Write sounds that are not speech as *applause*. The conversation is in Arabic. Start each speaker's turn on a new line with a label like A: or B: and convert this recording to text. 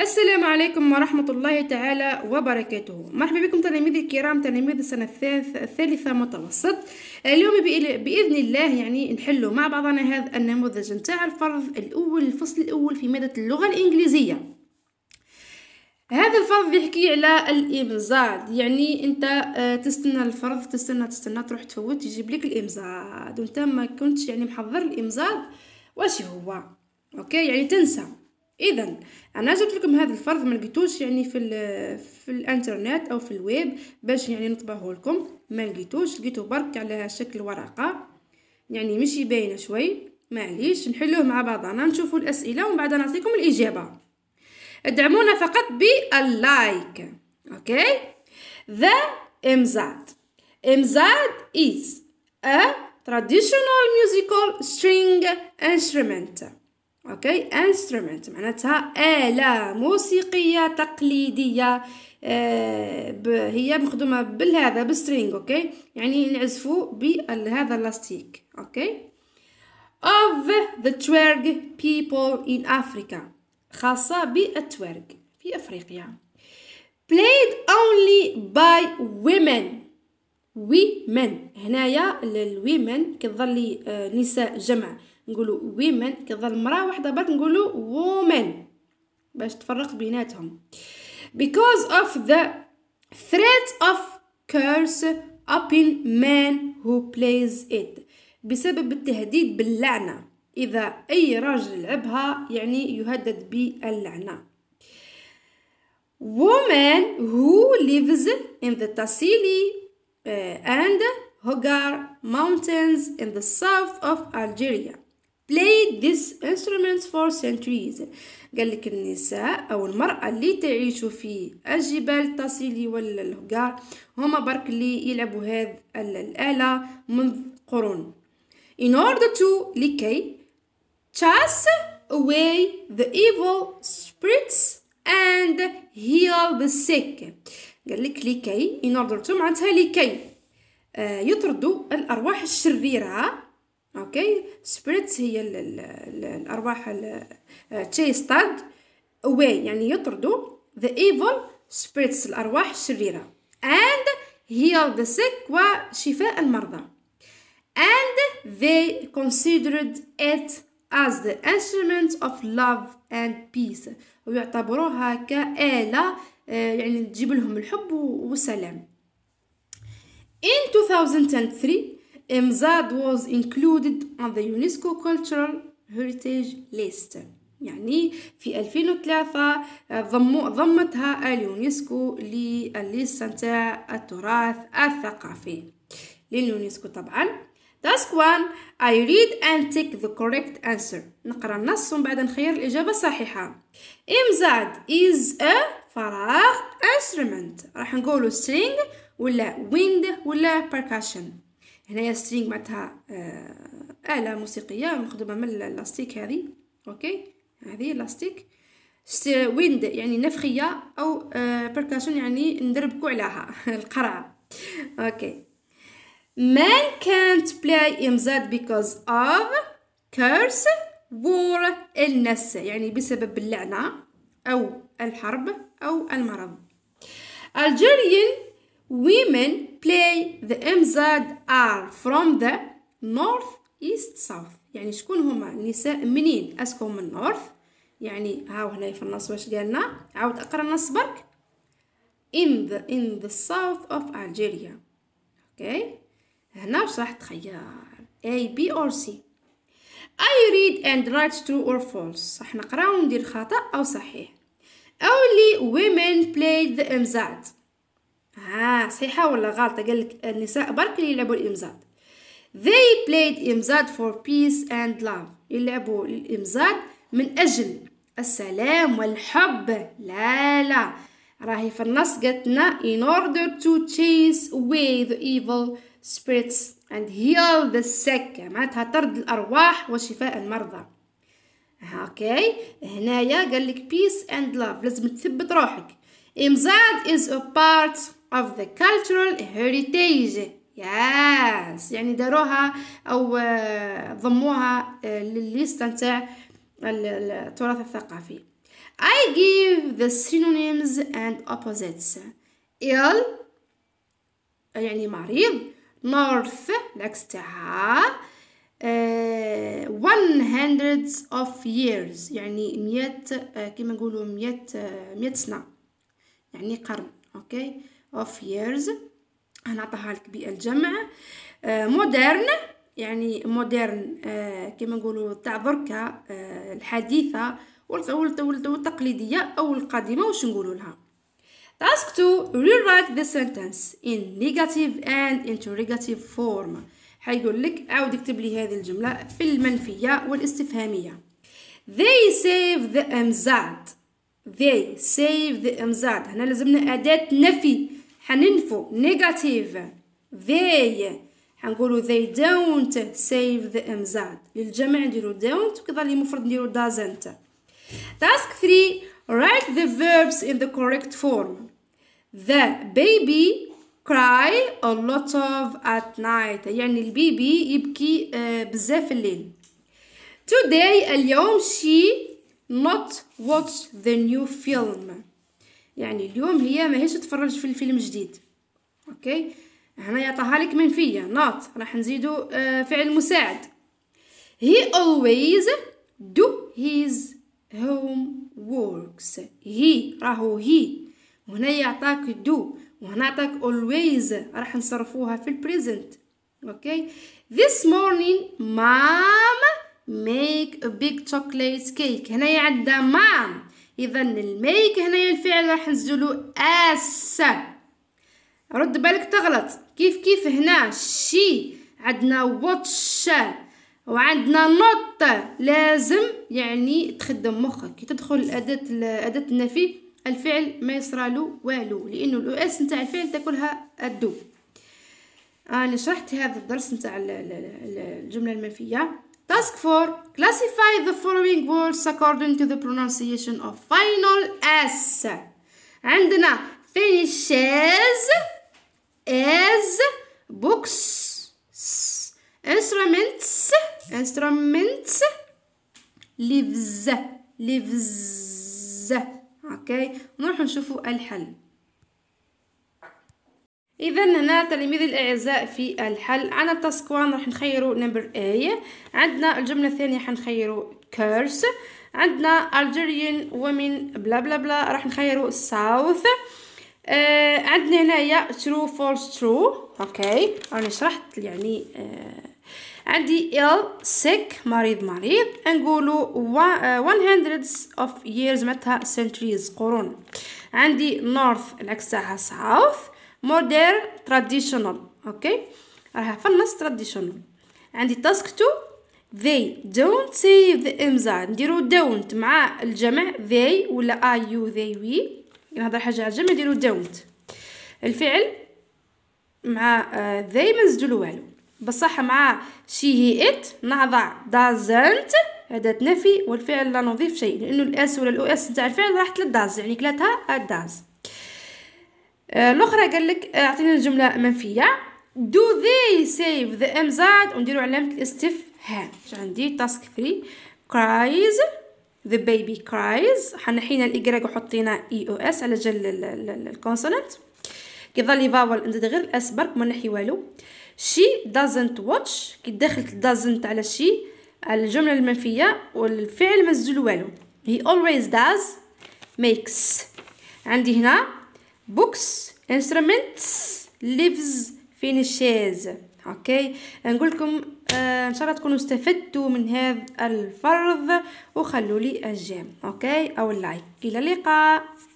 A: السلام عليكم ورحمة الله تعالى وبركاته مرحبا بكم تلاميذي الكرام تلاميذ السنة الثالثة متوسط اليوم بإذن الله يعني نحلوا مع بعضنا هذا النموذج نتاع الفرض الأول الفصل الأول في مادة اللغة الإنجليزية هذا الفرض يحكي على الامزاد يعني انت آه، تستنى الفرض تستنى تستنى تروح تفوت يجيب لك الامزاد وانت ما كنتش يعني محضر الامزاد واش هو اوكي يعني تنسى اذا انا جبت لكم هذا الفرض ما لقيتوش يعني في في الانترنت او في الويب باش يعني نطبعه لكم ما لقيتوش لقيتو برك على شكل ورقه يعني مش باينه شوي معليش نحلوه مع بعضنا نشوفوا الاسئله ومن بعد نعطيكم الاجابه ادعمونا فقط باللايك اوكي ذا امزاد امزاد از ا traditional musical string instrument اوكي انسترومنت معناتها آلة موسيقية تقليدية آه هي مخدومة بالهذا بالسترينغ اوكي يعني نعزفو بهذا اللاستيك اوكي of the twerg people in Africa خاصة بالتورق في أفريقيا played only by women women هنايا الويمن كتظل آه، نساء جمع نقولوا ويمن كظل مراه واحده برك نقولوا وومن باش تفرق بيناتهم because of the threat of curse upon man who plays it بسبب التهديد باللعنه اذا اي راجل لعبها يعني يهدد باللعنه woman who lives in the Tassili and Hogar mountains in the south of Algeria. played this instruments for centuries قال لك النساء أو المرأة اللي تعيش في الجبال تصيلي ولا الهجار هما برك اللي يلعبوا هذا الآلة منذ قرون in order to لكي chase away the evil spirits and heal the sick قال لك لكي in order to معناتها لكي آه، يطردوا الأرواح الشريرة اوكي سبريتس هي الـ الـ ال الارواح تشيستاد اواي يعني يطردوا ذا ايفل سبريتس الارواح الشريره اند heal ذا سيك وشفاء المرضى and they considered it as the instrument of love and peace ويعتبروها كآلة آه، يعني تجيب لهم الحب والسلام in 2003 امزاد was included on the UNESCO Cultural Heritage List يعني في 2003 آه، ضمتها اليونسكو لليست نتاع التراث الثقافي لليونسكو طبعا Task 1 I read and take the correct answer نقرا النص ومن بعد نخير الإجابة الصحيحة إمزاد is a فراغ instrument راح نقولو string ولا wind ولا percussion هنايا سترينغ معناتها آه، آلة موسيقية مخدومة من اللاستيك هذه اوكي هذه لاستيك ويند يعني نفخية أو بركاسون آه، يعني ندربكو عليها *laughs* القرعة اوكي Man can't play MZ because of curse war illness يعني بسبب اللعنة أو الحرب أو المرض Algerian women play the are from the north east south يعني شكون هما النساء منين اسكو من النورث يعني هاو هنا في النص واش قالنا عاود اقرا النص برك in the in the south of Algeria اوكي okay. هنا واش راح تخير A B or C I read and write true or false صح نقرا وندير خطأ أو صحيح Only women played the MZAT آه، صحيحه ولا غلطه قال لك النساء برك اللي يلعبوا الامزاد they played امزاد for peace and love يلعبوا الامزاد من اجل السلام والحب لا لا راهي في النص قالتنا in order to chase away the evil spirits and heal the sick معناتها طرد الارواح وشفاء المرضى اوكي هنايا قال لك peace and love لازم تثبت روحك امزاد is a part of the cultural heritage yes يعني داروها او آه، ضموها آه، للليست نتاع التراث الثقافي I give the synonyms and opposites ill يعني مريض north العكس تاعها uh, آه، one hundreds of years يعني مية uh, كما نقولوا مية uh, مية سنة يعني قرن اوكي okay? of years هنعطيها لك بالجمع مودرن آه، يعني مودرن آه، كما نقولوا تاع بركا آه، الحديثة والتقليدية أو القديمة واش نقولوا لها Task 2 rewrite the sentence in negative and interrogative form حيقول لك عاود اكتب لي هذه الجملة في المنفية والاستفهامية They save the amzad They save the amzad هنا لازمنا أداة نفي هننفوا negative they هنقولوا they don't save the امزاد للجمع نديرو don't وكذا اللي المفرد نديرو doesn't task 3 write the verbs in the correct form the baby cry a lot of at night يعني البيبي يبكي بزاف الليل today اليوم she not watch the new film يعني اليوم هي ماهيش تتفرج في الفيلم جديد اوكي هنا يعطيها لك منفيه نوت راح نزيدو آه، فعل مساعد he always do his ووركس هي راهو هي وهنا يعطاك do وهنا عطاك always راح نصرفوها في البريزنت اوكي this morning مام make a big chocolate cake هنا عندها مام اذا الميك هنايا الفعل راح نزلو اس رد بالك تغلط كيف كيف هنا شي عندنا واتش وعندنا نوت لازم يعني تخدم مخك كي تدخل اداه اداه النفي الفعل ما يصرالو والو لانه الاس نتاع الفعل تاكلها الدو آه، انا آه شرحت هذا الدرس نتاع الجمله المنفيه Task 4. Classify the following words according to the pronunciation of final S. عندنا finishes is books instruments instruments lives lives okay. نروح نشوفوا الحل اذا هنا تلاميذ الاعزاء في الحل عنا التاسك 1 راح نخيروا نمبر اي عندنا الجمله الثانيه حنخيروا كيرس عندنا الجيريان ومن بلا بلا بلا راح نخيروا ساوث آه عندنا هنايا ترو فولس ترو اوكي راني شرحت يعني آه عندي ال سيك مريض مريض نقولوا 100 اوف ييرز معناتها سنتريز قرون عندي نورث العكس تاعها ساوث مودير تراديشنال اوكي راها في النص تراديشنال عندي تاسك تو they don't say the امزا نديرو don't مع الجمع they ولا I you they we نهضر حاجه على الجمع نديرو don't الفعل مع آه، they ما نزيدو والو بصح مع she he it نضع doesn't هذا تنفي والفعل لا نضيف شيء لأنه الأس ولا الأو أس تاع الفعل راحت للداز يعني كلاتها الداز آه، الاخرى قال لك آه، اعطيني الجمله منفيه دو ذي سيف the امزاد ونديرو علامه استفهام عندي تاسك 3 كرايز ذا بيبي كرايز حنحينا الايكراك وحطينا اي او اس على جل الكونسونانت كيظل لي فاول نزيد غير الاس برك ما نحي والو شي دازنت واتش كي دخلت دازنت على شي على الجمله المنفيه والفعل مسجول والو هي اولويز داز ميكس عندي هنا بوكس انسترومنتس ليفز فينيشيز اوكي نقول لكم آه، ان شاء الله تكونوا استفدتوا من هذا الفرض وخلوا لي الجيم اوكي او اللايك الى اللقاء